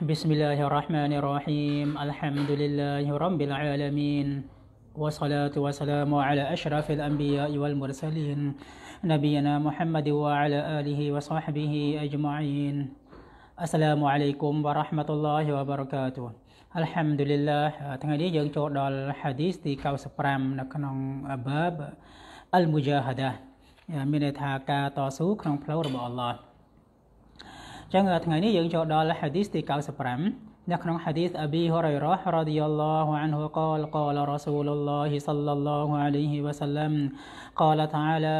بسم الله الرحمن الرحيم الحمد لله رب العالمين والصلاة والسلام على أشرف الأنبياء والمرسلين نبينا محمد وعلى آله وصحبه أجمعين السلام عليكم ورحمة الله وبركاته الحمد لله برام باب المجاهدة من อลฮมดลลลาหថងៃនេះយើងចលដលហាឌសទ95 الله អញ្ចឹងថ្ងៃនេះយើងចូលដល់ hadith ទី95នៅក្នុង hadith Abi Hurairah radhiyallahu anhu qala qala Rasulullah sallallahu alaihi wasallam qala ta'ala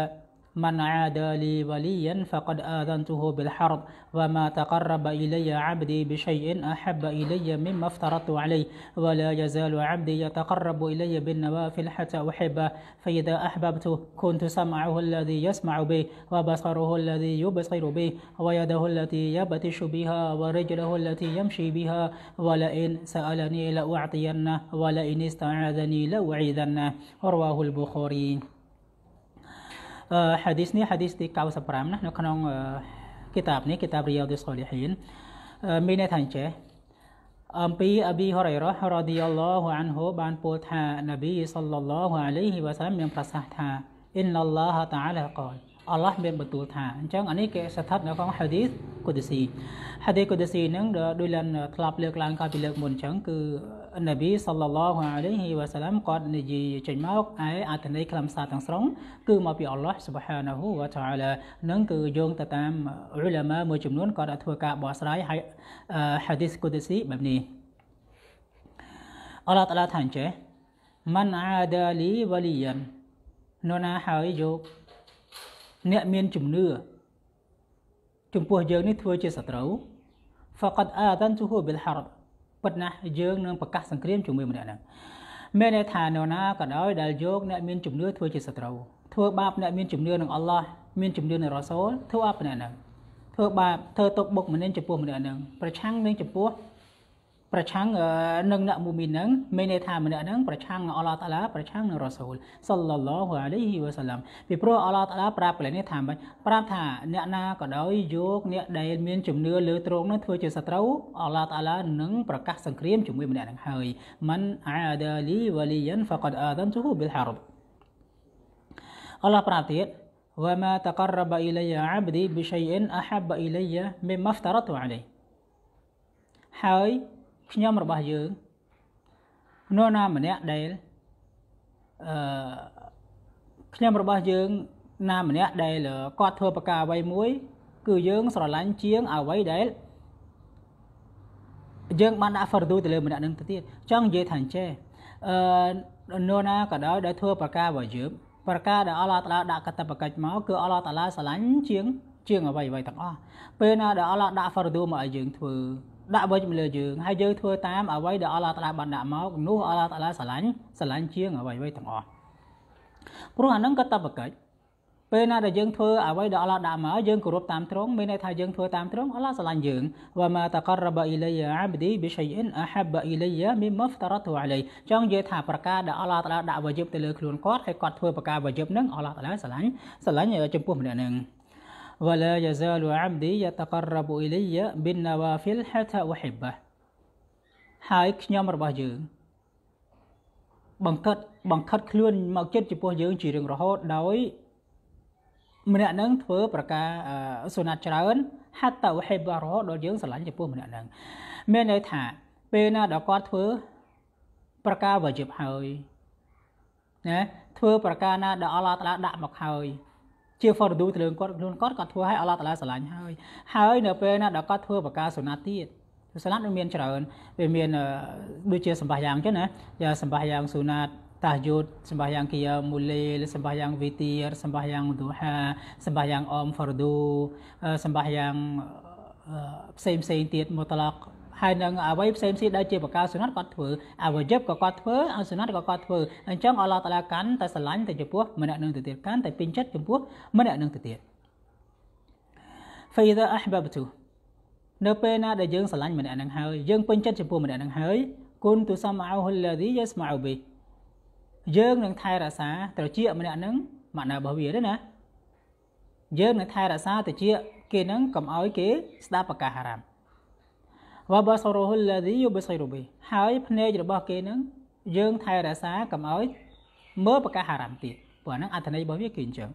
من عادى لي وليا فقد آذنته بالحرب وما تقرب إلي عبدي بشيء أحب إلي مما افترضت عليه ولا يزال عبدي يتقرب إلي بالنوافل حتى أحبه فإذا أحببته كنت سمعه الذي يسمع به وبصره الذي يبصر به ويده التي يبتش بها ورجله التي يمشي بها ولئن سألني لأعطينه ولئن استعاذني لأعيذنه رواه البخاري ហាឌីសនេះហាឌីសទី95ណានៅក្នុងគីតាបនេះគីតាបរីយ៉ាឌីសូលីហ៊ីនមានន័យថាអញ្ចេះអំពីអប៊ីហរ៉ៃរ៉ារ៉ាឌីយ៉ាឡោះអានហូបានពោលថានប៊ីសល្លឡោះអាឡៃហ៊ីវ៉ាសាឡាមមានប្រសាសន៍ថាអ៊ីនឡឡោះតាអាឡាកោអល់ឡោះមានបន្ទូលថាអញ្ចឹងអានេះគេស្ថិតនៅក្នុងហាឌីសកូដេស៊ីហាឌីសកូដេស៊ីនឹងដោយលានធ្លាប់លើកឡើងកាលពីលើកមុនអញ្ចឹងគឺនប៊ីសល្លឡោះអាឡៃហ៊ីវ៉ាសាឡាមគាត់និយាយចេញមកឯអត្ថន័យខ្លឹមសារទាំងស្រុងគឺមកពីអល់ឡោះស៊ុបហានាហ៊ូវ៉ាតាអាឡានឹងគឺយោងទៅតាមឧលាម៉ាមួយចំនួនគាត់អាចធ្វើការបកស្រាយហើយហាឌីសកូដេស៊ីបែបនេះអល់ឡោះតាឡាថាអញ្ចេះម៉ាន់អាដាលីវ៉ាលីយ៉ាននរណាហើយយកអ្នកមានជំនឿចំពោះយើងនេះធ្វើជាសត្រូវ فقد آذنته بالحرب ពិតណាស់យើងនឹងប្រកាសសង្គ្រាមជាមួយម្នាក់ហ្នឹងមានន័យថានរណាក៏ដោយដែលយកអ្នកមានជំនឿធ្វើជាសត្រូវធ្វើបាបអ្នកមានជំនឿនឹងអល់ឡោះមានជំនឿនឹងរ៉ាសូលធ្វើបាបម្នាក់ហ្នឹងធ្វើបាបធ្វើទុកបុកម្នេញចំពោះម្នាក់ហ្នឹងប្រឆាំងនឹងចំពោះប្រឆាំងនឹងអ្នកមូមីនហ្នឹងមានន័យថាម្នាក់ហ្នឹងប្រឆាំងនឹងអល់ឡោះតាឡាប្រឆាំងនឹងរ៉ាស៊ូលសល្លឡោះអាឡៃហ៊ីវ៉ាសាឡាំពីព្រោះអល់ឡោះតាឡាប្រាប់កន្លែងនេះថាម៉េចប្រាប់ថា អ្នកណាក៏ដោយយកអ្នកដែលមានជំនឿលើទ្រង់ហ្នឹងធ្វើជាសត្រូវអល់ឡោះតាឡានឹងប្រកាសសង្គ្រាមជាមួយ ម្នាក់ហ្នឹងហើយມັນអាដាលីវ៉ាលីយ៉ានហ្វាកាត់អាដានទូហ៊ូប៊ីលហារ៉បអល់ឡោះប្រាប់ទៀត وما تقرب إلي عبدي بشيء أحب إلي مما افترضت عليه ហើយខ្ញុំរបស់យើងនោះណាម្នាក់ដែលអឺខ្ញុំរបស់យើងណាម្នាក់ដែលគាត់ធ្វើប្រការអ្វីមួយ គឺយើង ស្រឡាញ់ជាងអ្វីដែលយើងបានដាក់ fardu ទៅលើម្នាក់នឹងទៅទៀតចង់និយាយថាអញ្ចេះអឺនោណាក៏ដោយដែលធ្វើប្រការរបស់យើងប្រការដែលអល់ឡោះតាឡាដាក់កតបកិច្ចមកគឺអល់ឡោះតាឡាស្រឡាញ់ជាង ជាងអ្វីអ្វីទាំងអស់ពេលណាដែលអល់ឡោះដាក់ fardu មកឲ្យយើងធ្វើដាក់អ្វីជំនឿយើងហើយយើងធ្វើតាមអ្វីដែលអល់ឡោះតាឡាបានដាក់មកនោះអល់ឡោះតាឡាស្រឡាញ់ស្រឡាញ់ជាងអ្វីអ្វីទាំងអស់ព្រោះអានឹងកតបកិច្ចពេលណាដែលយើងធ្វើអ្វីដែលអល់ឡោះដាក់មកយើងគោរពតាមត្រង់មានន័យថាយើងធ្វើតាមត្រង់អល់ឡោះស្រឡាញ់យើងវ៉ាម៉ាតករបអ៊ីលាយអាបឌីប៊ីឆៃអ៊ិនអាហាប់អ៊ីលាយមីម៉ាហ្វតរ៉ាទូអាឡៃចង់និយាយថាប្រការដែលអល់ឡោះតាឡាដាក់វ៉ាយិបទៅលើខ្លួនគាត់ហើយគាត់ធ្វើប្រការវ៉ាយិបនឹងអល់ឡោះតាឡាស្រឡាញ់ស្រឡាញ់ចំពោះម្នាក់នឹង ولا يزال عبدي يتقرب إلي بالنوافل حتى أحبه ហើយខ្ញុំរបស់យើងបង្កើតបង្ខិតខ្លួនមកចិត្តចំពោះយើងជារឿងរហូតដោយម្នាក់នឹងធ្វើប្រការសុណាត់ច្រើនហាត់តៅហេបរហូតដល់យើងស្រឡាញ់ចំពោះម្នាក់នឹងមានន័យថាពេលណាដល់គាត់ធ្វើប្រការវជិបហើយណាធ្វើប្រការណាដែលអល់ឡោះតាឡាដាក់មកហើយជា for do ទៅលើគាត់ខ្លួនគាត់គាត់ធ្វើឲ្យអល់ឡោះតាឡាស្រឡាញ់ហើយហើយនៅពេលណាដល់គាត់ធ្វើបកាសុណាទៀតសាឡាត់វាមានច្រើនវាមានដូចជាសម្បាយ៉ាងអញ្ចឹងណាយ៉ាសម្បាយ៉ាងសុណាតតាយុទ្ធសម្បាយ៉ាងគីយាមូលេលសម្បាយ៉ាងវីទីរសម្បាយ៉ាងឌូហាសម្បាយ៉ាងអមហ្វរឌូសម្បាយ៉ាងផ្សេងផ្សេងទៀតមូតឡកហើយនឹងអ្វីផ្សេងផ្សេងដែលជាបកាសុណាត់គាត់ធ្វើអវយិបក៏គាត់ធ្វើអសុណាត់ក៏គាត់ធ្វើអញ្ចឹងអល់ឡោះតាឡាកាន់តែស្រឡាញ់តែចំពោះម្នាក់នឹងទៅទៀតកាន់តែពេញចិត្តចំពោះម្នាក់នឹងទៅទៀត فإذا أحببته នៅពេលណាដែលយើងស្រឡាញ់ម្នាក់នឹងហើយយើងពេញចិត្តចំពោះម្នាក់នឹងហើយគុណទុសមអោហុលឡាឌីយេស្មៅបេយើងនឹងថែរក្សាត្រជាម្នាក់នឹងម៉ាណារបស់វាទេណាយើងនឹងថែរក្សាត្រជាគេនឹងកុំឲ្យគេស្ដាប់ប្រកាសហរ៉ាមវបសរហ៊ុលឌីយបសៃរុប៊ីហើយភ្នែករបស់គេនឹងយើងថែរក្សាកុំឲ្យមើលប្រកាសហារ៉ាមទៀតព្រោះហ្នឹងអត្ថន័យរបស់វាគឺអញ្ចឹង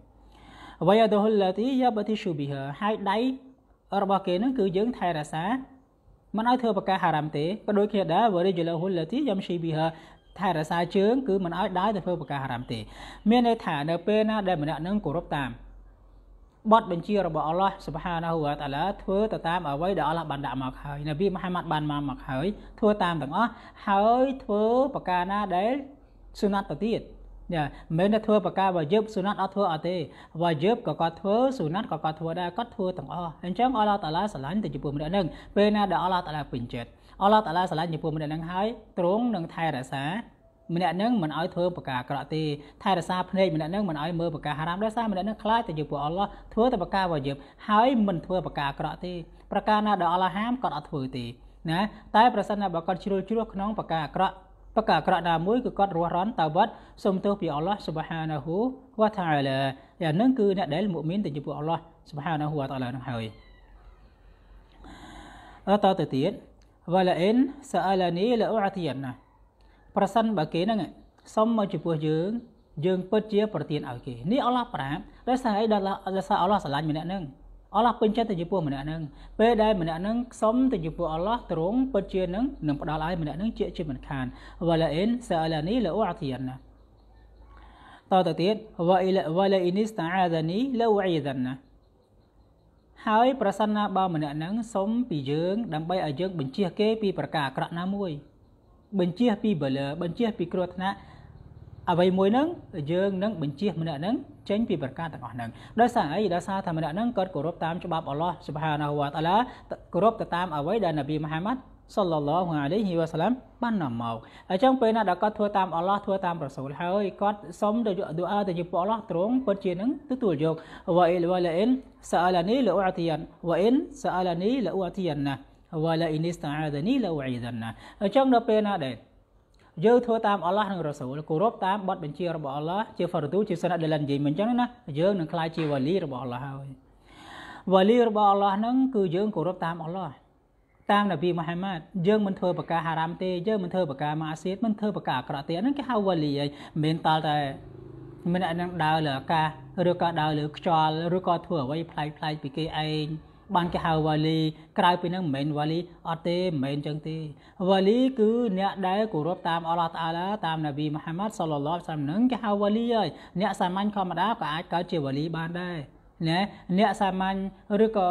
វយដហ៊ុលឌីយបតិស៊ូប៊ីហើយដៃរបស់គេនឹងគឺយើងថែរក្សាមិនឲ្យធ្វើប្រកាសហារ៉ាមទេក៏ដូចគ្នាដែរវរិយលហ៊ុលឌីយមស៊ីប៊ីថែរក្សាជើងគឺមិនឲ្យដើរទៅធ្វើប្រកាសហារ៉ាមទេមានន័យថានៅពេលណាដែលម្នាក់នឹងគោរពតាមបទបញ្ជារបស់អល់ឡោះសុបហានាហ៊ូវតាឡាធ្វើទៅតាមអ្វីដែលអល់ឡោះបានដាក់មកហើយនប៊ីមហាម៉ាត់បានមកមកហើយធ្វើតាមទាំងអស់ហើយធ្វើប្រការណាដែលសុណាត់ទៅទៀតណាមិនតែធ្វើប្រការវ៉ាយឹបសុណាត់អត់ធ្វើអត់ទេវ៉ាយឹបក៏គាត់ធ្វើសុណាត់ក៏គាត់ធ្វើដែរគាត់ធ្វើទាំងអស់អញ្ចឹងអល់ឡោះតាឡាស្រឡាញ់ទៅចំពោះម្នាក់នឹងពេលណាដែលអល់ឡោះតាឡាពេញចិត្តអល់ឡោះតាឡាស្រឡាញ់ចំពោះម្នាក់នឹងហើយទ្រង់នឹងថែរក្សាម្នាក់នឹងមិនឲ្យធ្វើប្រការអាក្រក់ទេថែរក្សាភ្នែកម្នាក់នឹងមិនឲ្យមើលប្រការហារ៉ាមដោយសារម្នាក់នឹងខ្លាចតែយើងពួកអល់ឡោះធ្វើតែប្រការវ៉ាយិបហើយមិនធ្វើប្រការអាក្រក់ទេប្រការណាដែលអល់ឡោះហាមគាត់អត់ធ្វើទេណាតែប្រសិនណាបើគាត់ជ្រុលជ្រោះក្នុងប្រការអាក្រក់ប្រការអាក្រក់ណាមួយគឺគាត់រស់រន់តវត្តសូមទោសពីអល់ឡោះស៊ុបហានាហ៊ូវ៉ាតាអាឡាយ៉ាងនឹងគឺអ្នកដែលមុមីនទៅជាពួកអល់ឡោះស៊ុបហានាហ៊ូវ៉ាតាអាឡានឹងហើយអត់តទៅទៀតវ៉ាឡាអិនសាអាឡានីឡាអ៊ូអាទីយ៉ាណាប្រសិនបើគេហ្នឹងសុំមកចំពោះយើងយើងពិតជា ប្រទានឲ្យគេ នេះអល់ឡោះប្រាប់ដោយសារអីដល់ដោយសារអល់ឡោះស្រឡាញ់ម្នាក់ហ្នឹងអល់ឡោះពេញចិត្តទៅចំពោះម្នាក់ហ្នឹងពេលដែលម្នាក់ហ្នឹងសុំទៅចំពោះអល់ឡោះទ្រង់ពិតជានឹងនឹងផ្ដល់ឲ្យម្នាក់ហ្នឹងជាជាមិនខានវ៉ាឡាអ៊ីនសាអាឡានីលូអាទីយ៉ាណាតទៅទៀតវ៉ាអ៊ីឡាវ៉ាឡាអ៊ីនីស្តាអាដានីលូអ៊ីដាណាហើយប្រសិនណាបើម្នាក់ហ្នឹងសុំពីយើងដើម្បីឲ្យយើង បញ្ជាគេពីប្រការអាក្រក់ណាមួយបញ្ជាពីបលឺបញ្ជាពីគ្រោះថ្នាក់អ្វីមួយហ្នឹងយើងនឹងបញ្ជាម្នាក់ហ្នឹងចេញពីប្រការទាំងអស់ហ្នឹងដោយសារអីដោយសារថាម្នាក់ហ្នឹងគាត់គោរពតាមច្បាប់អល់ឡោះសុបហានាហ៊ូវតាឡាគោរពទៅតាមអ្វីដែលនប៊ីមហាម៉ាត់សល្លឡោះអាឡៃហ៊ីវ៉ាសាឡាំបាននាំមកអញ្ចឹងពេលណាដែលគាត់ធ្វើតាមអល់ឡោះធ្វើតាមប្រសូលហើយគាត់សុំទៅយកឌូអាទៅជាពួកអល់ឡោះទ្រង់ពិតជានឹងទទួលយកវ៉ៃលវ៉ាឡាអ៊ីនសាអាឡានីលអ៊ូអាទីយ៉ានវ៉ៃនសាអាឡានីលអ៊ូអាទីយ៉ានណាវ៉ាឡាអ៊ីនីស្តាអាដានីឡាអ៊ូអ៊ីដាណាអញ្ចឹងដល់ពេលណាដែរយើងធ្វើតាមអល់ឡោះនិងរ៉សូលគោរពតាមបទបញ្ជារបស់អល់ឡោះជាហ្វារទូជាសណៈដែលឡាននិយាយមិនអញ្ចឹងណាយើងនឹងក្លាយជាវ៉ាលីរបស់អល់ឡោះហើយវ៉ាលីរបស់អល់ឡោះហ្នឹងគឺយើងគោរពតាមអល់ឡោះតាមនប៊ីមូហាម៉ាត់យើងមិនធ្វើបកាហារ៉ាមទេយើងមិនធ្វើបកាម៉ាសៀតមិនធ្វើបកាអាក្រក់ទេហ្នឹងគេហៅវ៉ាលីហើយមិនតល់តែមិនអាចនឹងដើរលើអាកាសឬក៏ដើរលើខ្យល់ឬក៏ធ្វើអ្វីប្លែកៗពីគេឯងបានគេហៅវ៉ាលី ក្រៅពីនឹងមិនមែនវ៉ាលីអត់ទេមិនមែនចឹងទេវ៉ាលីគឺអ្នកដែលគោរពតាមអល់ឡោះតាឡាតាមនប៊ីមហាម៉ាត់សល្លឡោះសាមនឹងគេហៅវ៉ាលីហើយអ្នកសាមញ្ញធម្មតាក៏អាចកើតជាវ៉ាលីបានដែរណាអ្នកសាមញ្ញឬក៏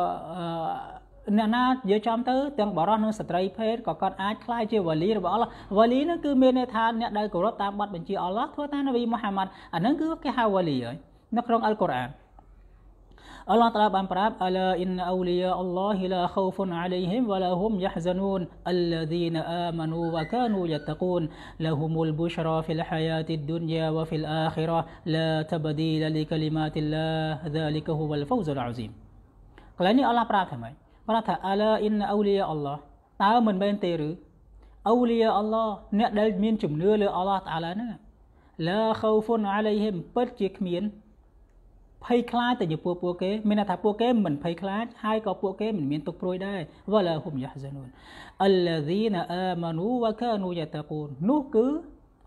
អ្នកណាយកចំទៅទាំងបរិសុទ្ធនិងស្ត្រីភេទក៏គាត់អាចคล้ายជាវលីរបស់អល់ឡោះវលីនោះគឺមានន័យថាអ្នកដែលគោរពតាមបទបញ្ជាអល់ឡោះធ្វើតាមនប៊ីមូហាម៉ាត់អានឹងគឺគេហៅវលីហើយនៅក្នុងអល់កុរអានអល់ឡោះតាបានប្រាប់អឡាអ៊ីនអូលីយ៉ាអល់ឡោះឡាខូហ្វុនអាឡៃហ៊ីមវឡាហុំយ៉ាហ្សានូនអលឡីនអាម៉ានូវកានូយ៉ាតកូនឡាហុមុលប៊ូឆ្រាហ្វីលហាយ៉ាទីឌុនយ៉ាវហ្វីលអាខិរ៉ាឡាតបឌីលលីកាលីម៉ាទីឡា ذلك هو الفوز العظيم កន្លែងនេះអល់ឡោះប្រាប់ថាម៉េចប្រាប់ថាអឡាអ៊ីនអូលីយ៉ាអល់ឡោះតើមិនមែនទេឬអូលីយ៉ាអល់ឡោះអ្នកដែលមានជំនឿលើអល់ឡោះតាឡាហ្នឹងឡាខូហ្វុនអាឡៃហ៊ីមពិតជាគ្មានភ័យខ្លាចតែចំពោះពួកគេមានន័យថាពួកគេមិនភ័យខ្លាចហើយក៏ពួកគេមិនមានទុកព្រួយដែរវឡាហុំយ៉ាហ្សានូនអលឡាហ៊ីណាអាម៉ានូវកានូយ៉ាតាកូននោះគឺ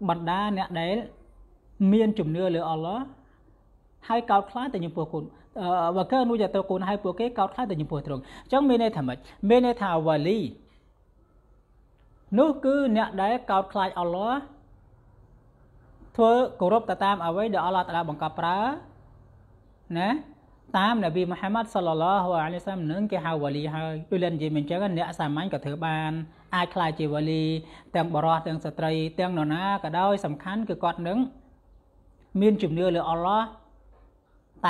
បណ្ដាអ្នកដែលមានជំនឿលើអល់ឡោះហើយកោតខ្លាចតែចំពោះគុណវកានូយ៉ាតាកូនហើយពួកគេកោតខ្លាចតែចំពោះទ្រង់អញ្ចឹងមានន័យថាម៉េចមានន័យថាវ៉ាលីនោះគឺអ្នកដែលកោតខ្លាចអល់ឡោះធ្វើគោរពទៅតាមអ្វីដែលអល់ឡោះតាឡាបង្កប់ប្រើណាតាមនប៊ីមូហាម៉ាត់សល្លឡោះអាឡៃសាមនឹងគេហៅវ៉ាលីហើយដូចលិននិយាយមិនចឹងអ្នកសាមញ្ញក៏ធ្វើបានអាចខ្លាយជាវ៉ាលីទាំងបរោះទាំងស្ត្រីទាំងនរណាក៏ដោយ សំខាន់គឺគាត់នឹងមានជំនឿលើអល់ឡោះ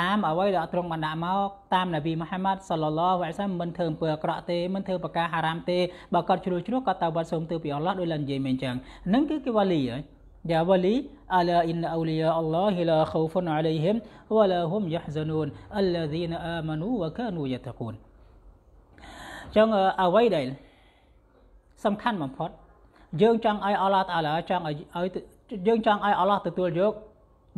តាមអ្វីដែលទ្រង់បានដាក់មកតាមនប៊ីមូហាម៉ាត់សល្លឡោះអាឡៃសាមមិនធ្វើអំពើអាក្រក់ទេមិនធ្វើប្រការហារ៉ាមទេបើគាត់ជ្រួលជ្រោះគាត់ទៅវត្តសូមទើពីអល់ឡោះដូចលិននិយាយមិនចឹងនឹងគឺគេវ៉ាលីហើយ جابلي ألا إن أولياء الله لا خوف عليهم ولا هم يحزنون الذين آمنوا وكانوا يتقون ចឹងអ្វីដែលសំខាន់បំផុតយើងចង់ឲ្យអល់ឡោះតាឡាចង់ឲ្យយើងចង់ឲ្យអល់ឡោះទទួលយក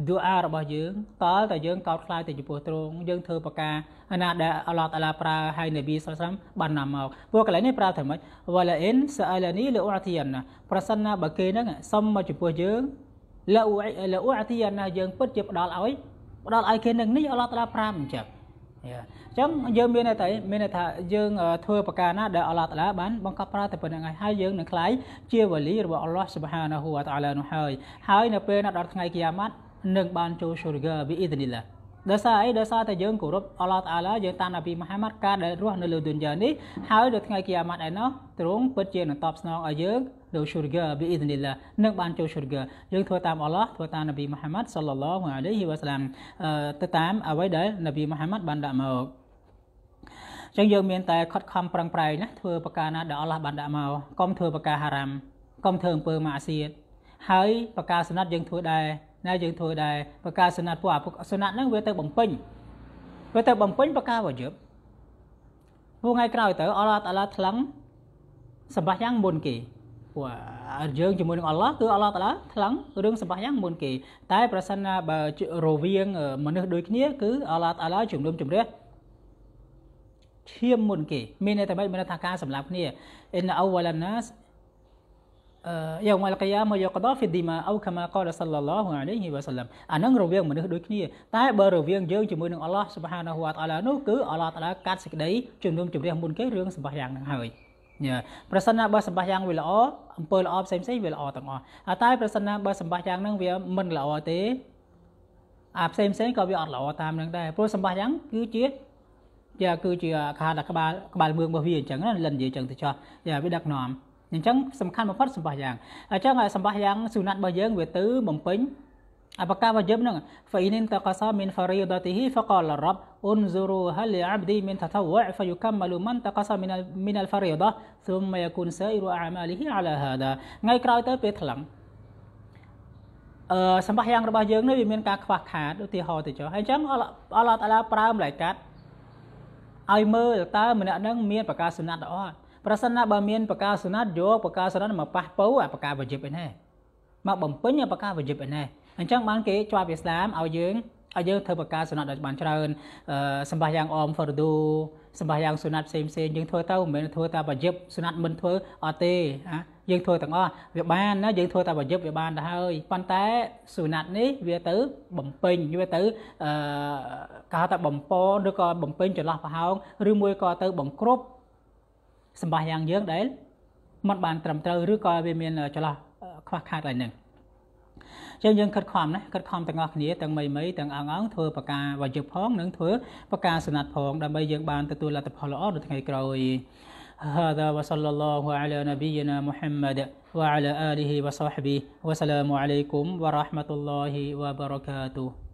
du'a របស់យើងតើតើយើងកោតខ្លាចទៅចំពោះទ្រង់យើងធ្វើប្រការអាណាដែលអល់ឡោះតាឡាប្រើហើយនប៊ីសុលសាំបាននាំមកព្រោះកន្លែងនេះប្រាប់ថាម៉េចវ៉ាឡាអ៊ីនសាអលានីលអ៊ូអធីយ៉ាណាប្រសិនណាបើគេហ្នឹងសុំមកចំពោះយើងលអ៊ូលអ៊ូអធីយ៉ាណាយើងពិតជាផ្ដល់ឲ្យផ្ដល់ឲ្យគេនឹងនេះអល់ឡោះតាឡា5អញ្ចឹងអញ្ចឹងយើងមានតែមានថាយើងធ្វើប្រការណាដែលអល់ឡោះតាឡាបានបង្កប់ប្រើតែប៉ុណ្្នឹងហើយហើយយើងនឹងខ្លាយជាវលី របស់អល់ឡោះស៊ុបហានាហ៊ូវតាឡានោះហើយហើយនៅពេលដល់ថ្ងៃគីយ៉ាម៉ាត់នឹងបានចូលសូរិយាប៊ីអ៊ីឌនីឡាដោយសារអីដោយសារតែយើងគោរពអល់ឡោះតាឡាយើងតាមនប៊ីមហាម៉ាត់ការដែលរស់នៅលើឌុនយ៉ានេះហើយដល់ថ្ងៃគីយ៉ាម៉ាត់ឯណោះទ្រង់ពិតជានឹងតបស្នងឲ្យយើងនៅសូរិយាប៊ីអ៊ីឌនីឡានឹងបានចូលសូរិយាយើងធ្វើតាមអល់ឡោះធ្វើតាមនប៊ីមហាម៉ាត់សល្លឡោះអាឡៃហ៊ីវ៉ាសឡាមទៅតាមអ្វីដែលនប៊ីមហាម៉ាត់បានដាក់មកចឹងយើងមានតែខិតខំប្រឹងប្រែងណាធ្វើប្រការណាដែលអល់ឡោះបានដាក់មកកុំធ្វើប្រការហារ៉ាមកុំធ្វើអំពើម៉ាអាសៀតហើយប្រការសុណាត់យើងធ្វើដែរណាយើងធ្វើដែរបកាសនៈពួកអសនៈហ្នឹងវាទៅបំពេញវាទៅបំពេញបកាវយប់ពួកថ្ងៃក្រោយទៅអល់ឡោះតាឡាថ្លឹងសម្បះយ៉ាងមុនគេពួកយើងជាមួយនឹងអល់ឡោះគឺអល់ឡោះតាឡាថ្លឹងរឿងសម្បះយ៉ាងមុនគេតែប្រសិនណាបើរវាងមនុស្សដូចគ្នាគឺអល់ឡោះតាឡាជំនុំជម្រះឈាមមុនគេមានន័យថាម៉េចមានន័យថាការសម្លាប់គ្នា in awwalan nas យមលកយ៉ាមយកដហ្វីឌីម៉ាអូកាម៉ាកលសលឡោះអាឡៃហ៊ីវ៉ាសាឡាំអានឹងរវាងមនុស្សដូចគ្នាតែបើរវាងយើងជាមួយនឹងអល់ឡោះសុបហានាហ៊ូវតាឡានោះគឺអល់ឡោះតាឡាកាត់សេចក្តីជំនុំជម្រះមុនគេរឿងសម្បះយ៉ាងនឹងហើយប្រសិនណាបើសម្បះយ៉ាងវាល្អអំពើល្អផ្សេងផ្សេងវាល្អទាំងអស់តែប្រសិនណាបើសម្បះយ៉ាងនឹងវាមិនល្អទេអាផ្សេងផ្សេងក៏វាអត់ល្អតាមនឹងដែរព្រោះសម្បះយ៉ាង គឺជាយ៉ាគឺជាខាតក្បាលក្បាលមឿងរបស់វាអញ្ចឹងណាលិននិយាយអញ្ចឹងទៅចោះយ៉ាវាដឹកនាំអញ្ចឹងសំខាន់បំផុតសម្បោះយ៉ាងអញ្ចឹងសម្បោះយ៉ាងស៊ូណាត់របស់យើងវាទៅ បំពេញអបកាវយមនឹង فإن انتقص من فريضته فقال رب انظروا هل لعبدي من تطوع فيكمل من انتقص من من الفريضة ثم يكون سائر أعماله على هذا ថ្ងៃក្រោយទៅពេលថ្លឹងអឺសម្បះយ៉ាងរបស់យើងនេះវាមានការខ្វះខាតឧទាហរណ៍ទៅចុះហើយអញ្ចឹងអល់អល់តាឡាប្រើម្លែកកាត់ឲ្យមើលតើម្នាក់នឹងមានប្រការសុណាត់អត់ប្រសិនណាបើមានបកាសណាត់យកបកាសណាត់មកប៉ះពៅអាបកាវយិបឯណេះមកបំពេញអាបកាវយិបឯណេះអញ្ចឹងបានគេជាប់វាស្ដាមឲ្យយើងឲ្យយើងធ្វើបកាសណាត់ដល់បានច្រើនសម្បាយ៉ាងអមហ្វរឌូសម្បាយ៉ាងសណាត់ផ្សេងផ្សេងយើងធ្វើទៅមិនមែនធ្វើតែវយិបសណាត់មិនធ្វើអត់ទេណាយើងធ្វើទាំងអស់វាបានណាយើងធ្វើតែប្រយ័ត្នវាបានទៅហើយប៉ុន្តែសុណាត់នេះវាទៅបំពេញវាទៅអឺកោថាបំពរឬក៏បំពេញចន្លោះប្រហោងឬមួយក៏ទៅបង្ក្រប់សម្បះយ៉ាងយើងដែលมันបានត្រឹមត្រូវឬក៏វាមានចន្លោះខ្វះខាតឡើយនឹងចឹងយើងខិតខំណាខិតខំទាំងអស់គ្នាទាំងមីមីទាំងអងអង ធ្វើបកាវយុផងនិងធ្វើបកាសណាត់ផងដើម្បីយើងបានទទួលលទ្ធផលល្អនៅថ្ងៃក្រោយ هذا وصلى الله على نبينا محمد وعلى آله وصحبه وسلام عليكم ورحمة الله وبركاته